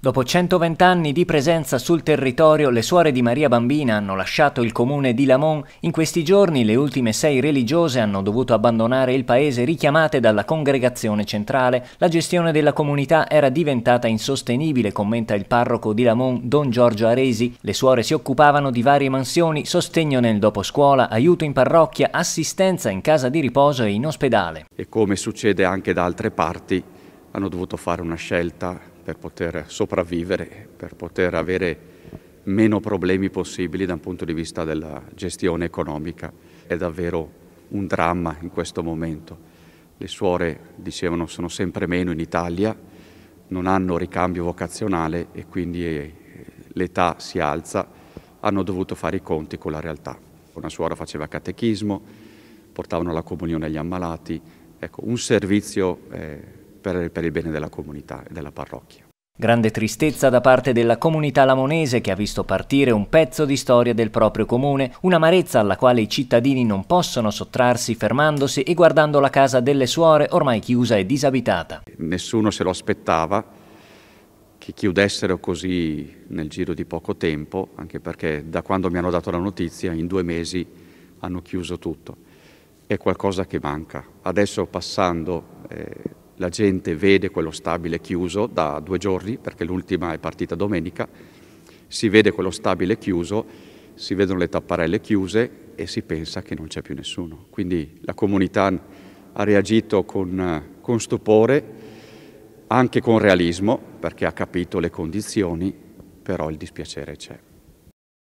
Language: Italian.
Dopo 120 anni di presenza sul territorio, le suore di Maria Bambina hanno lasciato il comune di Lamont. In questi giorni le ultime sei religiose hanno dovuto abbandonare il paese richiamate dalla congregazione centrale. La gestione della comunità era diventata insostenibile, commenta il parroco di Lamont, Don Giorgio Aresi. Le suore si occupavano di varie mansioni, sostegno nel doposcuola, aiuto in parrocchia, assistenza in casa di riposo e in ospedale. E come succede anche da altre parti, hanno dovuto fare una scelta per poter sopravvivere, per poter avere meno problemi possibili da un punto di vista della gestione economica. È davvero un dramma in questo momento. Le suore, dicevano, sono sempre meno in Italia, non hanno ricambio vocazionale e quindi eh, l'età si alza, hanno dovuto fare i conti con la realtà. Una suora faceva catechismo, portavano la comunione agli ammalati, ecco, un servizio eh, per, per il bene della comunità e della parrocchia. Grande tristezza da parte della comunità lamonese che ha visto partire un pezzo di storia del proprio comune, un'amarezza alla quale i cittadini non possono sottrarsi fermandosi e guardando la casa delle suore ormai chiusa e disabitata. Nessuno se lo aspettava che chiudessero così nel giro di poco tempo, anche perché da quando mi hanno dato la notizia in due mesi hanno chiuso tutto. È qualcosa che manca. Adesso passando... Eh, la gente vede quello stabile chiuso da due giorni, perché l'ultima è partita domenica, si vede quello stabile chiuso, si vedono le tapparelle chiuse e si pensa che non c'è più nessuno. Quindi la comunità ha reagito con, con stupore, anche con realismo, perché ha capito le condizioni, però il dispiacere c'è.